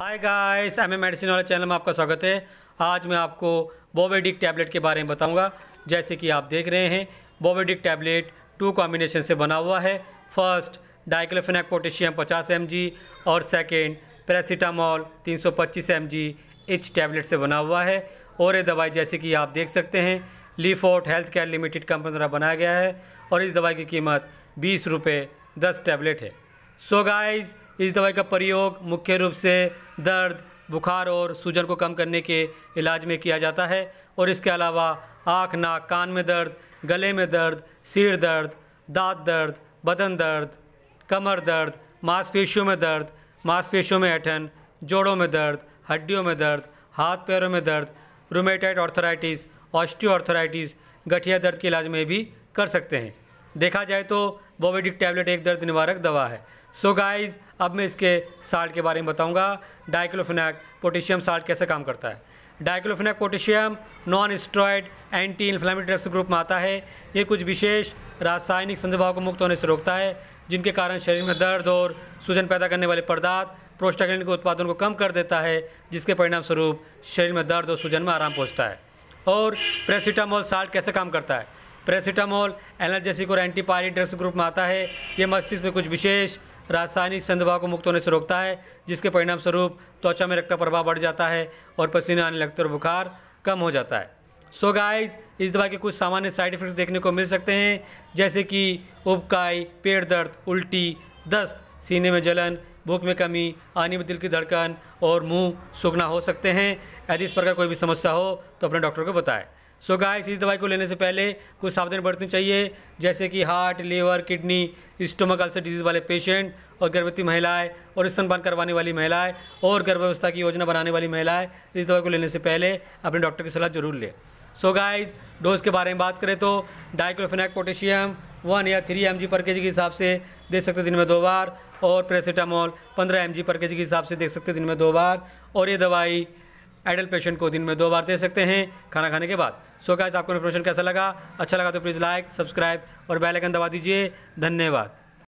hi guys M A medicine वाले channel में आपका स्वागत है आज मैं आपको बोवेडिक टैबलेट के बारे में बताऊंगा जैसे कि आप देख रहे हैं बोवेडिक टैबलेट टू कॉम्बिनेशन से बना हुआ है फर्स्ट डाइक्लोफेनाक पोटेशियम 50 एम और सेकेंड पैरासीटामॉल 325 सौ इच टैबलेट से बना हुआ है और ये दवाई जैसे कि आप देख सकते हैं Leeford health care limited company द्वारा बनाया गया है और इस दवाई की कीमत बीस रुपये दस टैबलेट है सो so गाइज़ इस दवाई का प्रयोग मुख्य रूप से दर्द बुखार और सूजन को कम करने के इलाज में किया जाता है और इसके अलावा आँख नाक कान में दर्द गले में दर्द सिर दर्द दांत दर्द बदन दर्द कमर दर्द मांसपेशियों में दर्द मांसपेशियों में ऐठन जोड़ों में दर्द हड्डियों में दर्द हाथ पैरों में दर्द रोमेटाइड ऑर्थराइटिस ऑस्टियो गठिया दर्द के इलाज में भी कर सकते हैं देखा जाए तो बोवेडिक टैबलेट एक दर्द निवारक दवा है सो so गाइस अब मैं इसके साल्ट के बारे में बताऊंगा डाइक्लोफिनैक पोटेशियम साल्ट कैसे काम करता है diclofenac potassium non steroid anti inflammatory drugs group में आता है ये कुछ विशेष रासायनिक संदभाव को मुक्त होने से रोकता है जिनके कारण शरीर में दर्द और सूजन पैदा करने वाले पदार्थ प्रोस्टाग्रेन के उत्पादन को कम कर देता है जिसके परिणाम स्वरूप शरीर में दर्द और सूजन में आराम पहुँचता है और प्रेसिटामोल साल्ट कैसे काम करता है पैरासीटामोल एनर्जेसिक और एंटीपायरिक ड्रग्स ग्रुप में आता है ये मस्तिष्क में कुछ विशेष रासायनिक संदभाव को मुक्त होने से रोकता है जिसके परिणाम स्वरूप त्वचा में रक्त प्रभाव बढ़ जाता है और पसीना आने लगता है और बुखार कम हो जाता है सो so गाइस इस दवा के कुछ सामान्य साइड इफेक्ट्स देखने को मिल सकते हैं जैसे कि उबकाई पेट दर्द उल्टी दस्त सीने में जलन भूख में कमी आने में दिल की धड़कन और मुंह सूखना हो सकते हैं यदि इस प्रकार कोई भी समस्या हो तो अपने डॉक्टर को बताएं सो so गाइस इस दवाई को लेने से पहले कुछ सावधानी बरतनी चाहिए जैसे कि heart liver kidney stomach ulcer disease वाले पेशेंट और गर्भवती महिलाएं और स्तनपान करवाने वाली महिलाएं और गर्भावस्था की योजना बनाने वाली महिलाएं इस दवाई को लेने से पहले अपने डॉक्टर की सलाह जरूर लें सो गाइस डोज के बारे में बात करें तो डाइक्लोफेनाक पोटेशियम वन या थ्री एम पर के के हिसाब से देख सकते दिन में दो बार और पैरासीटामोल पंद्रह एम पर के के हिसाब से देख सकते दिन में दो बार और ये दवाई एडल्ट पेशेंट को दिन में दो बार दे सकते हैं खाना खाने के बाद सो गाइस आपको इन्फॉर्मेशन कैसा लगा अच्छा लगा तो प्लीज़ लाइक सब्सक्राइब और आइकन दबा दीजिए धन्यवाद